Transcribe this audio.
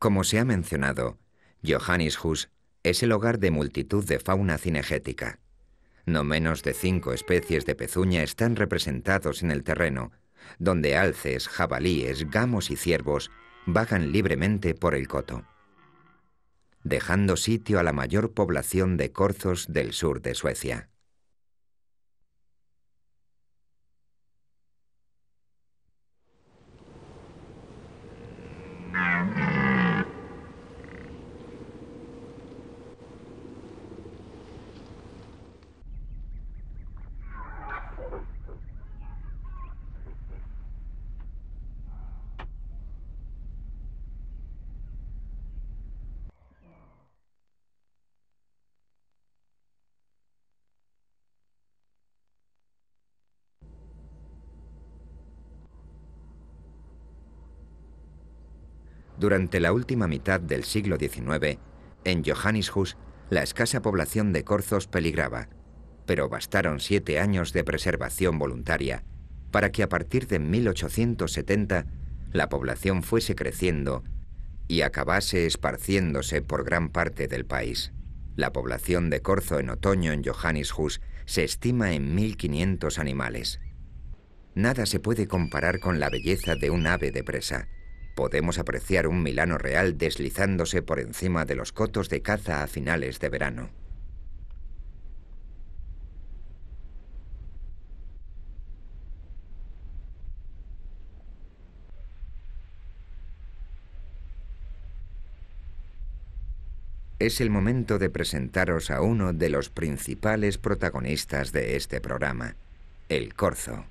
Como se ha mencionado, Johannishus es el hogar de multitud de fauna cinegética. No menos de cinco especies de pezuña están representados en el terreno, donde alces, jabalíes, gamos y ciervos vagan libremente por el coto, dejando sitio a la mayor población de corzos del sur de Suecia. Durante la última mitad del siglo XIX, en Johanneshus, la escasa población de corzos peligraba, pero bastaron siete años de preservación voluntaria para que a partir de 1870 la población fuese creciendo y acabase esparciéndose por gran parte del país. La población de corzo en otoño en Johanneshus se estima en 1.500 animales. Nada se puede comparar con la belleza de un ave de presa podemos apreciar un Milano real deslizándose por encima de los cotos de caza a finales de verano. Es el momento de presentaros a uno de los principales protagonistas de este programa, el corzo.